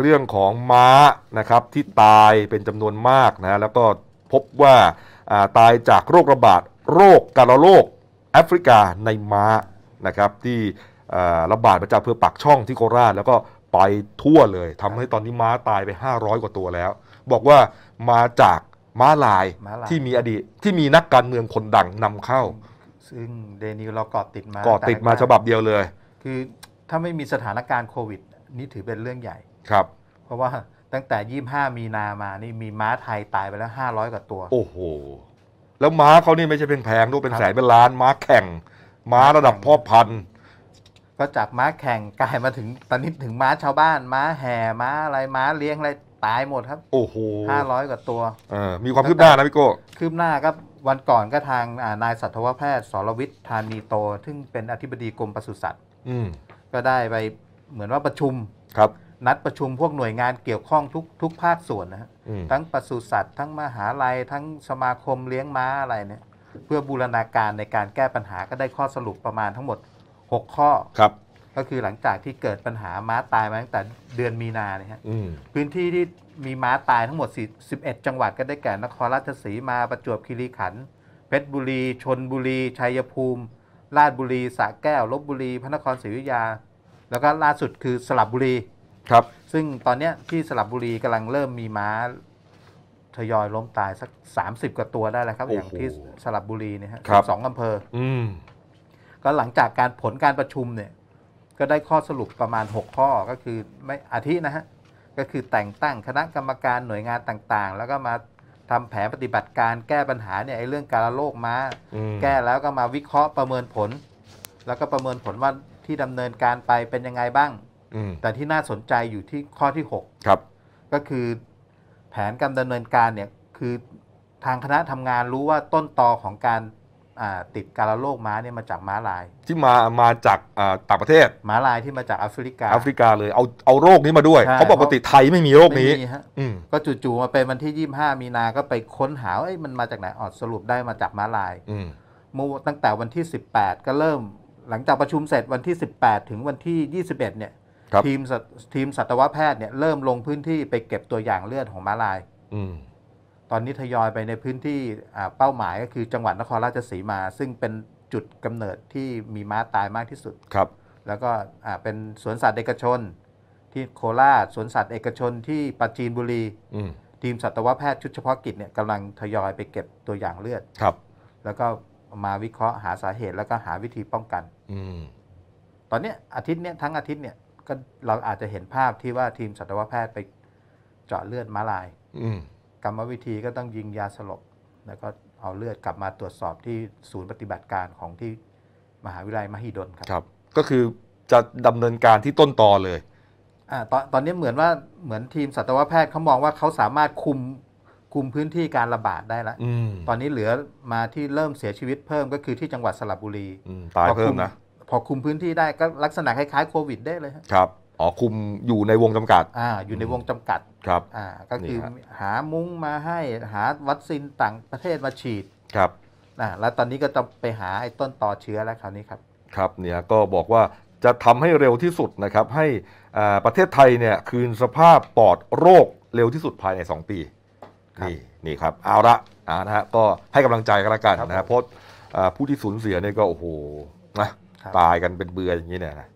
เรื่องของม้านะครับที่ตายเป็นจำนวนมากนะ แล้วก็พบว่าตายจากโรคระบาดโรคการโรคแอฟริกาในม้านะครับที่ระบาดมาจากเพื่อปักช่องที่โคราชแล้วก็ไปทั่วเลย ทำให้ตอนนี้ม้าตายไป 500 กว่าตัวแล้ว บอกว่ามาจากม้าลายที่มีอดีตที่มีนักการเมืองคนดังนำเข้า ซึ่งเดนิวเรากอดติดมากอดติดมาฉบับเดียวเลย คือถ้าไม่มีสถานการณ์โควิดนี่ถือเป็นเรื่องใหญ่ครับ เพราะว่าตั้งแต่ยี่ห้ามีนามานี่มีม้าไทยตายไปแล้วห้าร้อยกว่าตัว โอ้โห แล้วม้าเขานี่ไม่ใช่เียงแพงด้วยเป็นแสนเป็นล้าน ม้าแข่ง ม้าระดับพ่อพันธุ์ก็จากม้าแข่งกลายมาถึงตอนนี้ถึงม้าชาวบ้าน ม้าแห่ ม้าอะไรม้าเลี้ยงอะไรตายหมดครับ โอ้โหห้าร้อยกว่าตัวเออมีความคืบหน้านะพี่โก้คืบหน้าครับวันก่อนก็ทางนายสัตวแพทย์สรวิทย์ธานีโต ซึ่งเป็นอธิบดีกรมปศุสัตว์ก็ได้ไปเหมือนว่าประชุม ครับ นัดประชุมพวกหน่วยงานเกี่ยวข้องทุกทุกภาคส่วนนะฮะทั้งปศุสัตว์ ทั้งมหาลัย ทั้งสมาคมเลี้ยงม้าอะไรเนี่ย เพื่อบูรณาการในการแก้ปัญหาก็ได้ข้อสรุปประมาณทั้งหมด 6 ข้อ ครับ ก็คือหลังจากที่เกิดปัญหาม้าตายมาตั้งแต่เดือนมีนาเนี่ยฮะพื้นที่ที่มีม้าตายทั้งหมด 11 จังหวัดก็ได้แก่นครราชสีมา ประจวบคีรีขันธ์ เพชรบุรี ชนบุรี ชัยภูมิราชบุรีสระแก้วลบบุรี พระนครศรีอยุธยาแล้วก็ล่าสุดคือสลับบุรีครับ ซึ่งตอนนี้ที่สลับบุรีกำลังเริ่มมีม้าทยอยล้มตายสักสสามิบกว่าตัวได้แล้วครับ อย่างที่สลับบุรีเนี่ยครับสองอำเภออืมก็หลังจากการผลการประชุมเนี่ย ก็ได้ข้อสรุปประมาณหกข้อก็คือไม่อาทินะฮะ ก็คือแต่งตั้งคณะกรรมการหน่วยงานต่าง ๆ แล้วก็มาทำแผนปฏิบัติการแก้ปัญหาเนี่ยไอ้เรื่องการะโรคม้าแก้แล้วก็มาวิเคราะห์ประเมินผล แล้วก็ประเมินผลว่าที่ดำเนินการไปเป็นยังไงบ้างแต่ที่น่าสนใจอยู่ที่ข้อที่ 6 ครับ ก็คือแผนการดำเนินการเนี่ยคือทางคณะทำงานรู้ว่าต้นตอของการติดการะโรคม้าเนี่ยมาจากม้าลายที่มามาจากต่างประเทศม้าลายที่มาจากแอฟริกาแอฟริกาเลยเอาเอาโรคนี้มาด้วยเขาบอกปกติไทยไม่มีโรคนี้ก็จู่ๆมาเป็นวันที่ 25 มีนาก็ไปค้นหาว่าอ้มันมาจากไหนออสรุปได้มาจากม้าลาย อืมตั้งแต่วันที่ 18 ก็เริ่มหลังจากประชุมเสร็จวันที่ 18 ถึงวันที่ 21 เนี่ย ทีมทีมสัตวแพทย์เนี่ย เริ่มลงพื้นที่ไปเก็บตัวอย่างเลือดของม้าลายอตอนนี้ทยอยไปในพื้นที่เป้าหมายก็คือจังหวัดนครราชสีมา ซึ่งเป็นจุดกำเนิดที่มีม้าตายมากที่สุด ครับ แล้วก็เป็นสวนสัตว์เอกชน ที่โคราชสวนสัตว์เอกชนที่ปราจีนบุรีอทีมสัตวแพทย์ชุดเฉพาะกิจเนี่ยกำลังทยอยไปเก็บตัวอย่างเลือดครับ แล้วก็มาวิเคราะห์หาสาเหตุแล้วก็หาวิธีป้องกัน อืมตอนเนี้ยอาทิตย์เนี้ยทั้งอาทิตย์เนี่ยก็เราอาจจะเห็นภาพที่ว่าทีมสัตวแพทย์ไปเจาะเลือดม้าลาย อืม กรรมวิธีก็ต้องยิงยาสลบแล้วก็เอาเลือดกลับมาตรวจสอบที่ศูนย์ปฏิบัติการของที่มหาวิทยาลัยมหิดลครับ ครับ ก็คือจะดำเนินการที่ต้นตอเลย อ่า ตอนตอนนี้เหมือนว่าเหมือนทีมสัตวแพทย์เขามองว่าเขาสามารถคุมคุมพื้นที่การระบาดได้แล้วตอนนี้เหลือมาที่เริ่มเสียชีวิตเพิ่มก็คือที่จังหวัดสระบุรี ตายเพิ่มนะ พอคุมพื้นที่ได้ก็ลักษณะคล้ายๆโควิดได้เลยครับ อ๋อ คุมอยู่ในวงจำกัด อ่า อยู่ในวงจำกัด ครับ อ่า ก็คือหามุ้งมาให้หาวัคซีนต่างประเทศมาฉีด ครับอ่าแล้วตอนนี้ก็จะไปหาไอ้ต้นต่อเชื้อแล้วคราวนี้ครับ ครับ เนี่ยก็บอกว่าจะทำให้เร็วที่สุดนะครับให้ประเทศไทยเนี่ยคืนสภาพปลอดโรคเร็วที่สุดภายใน2ปีนี่ นี่ครับเอาละนะฮะก็ให้กำลังใจกันละกันนะเพราะผู้ที่สูญเสียเนี่ยก็ โอ้โหนะตายกันเป็นเบืออย่างนี้เนี่ยนะ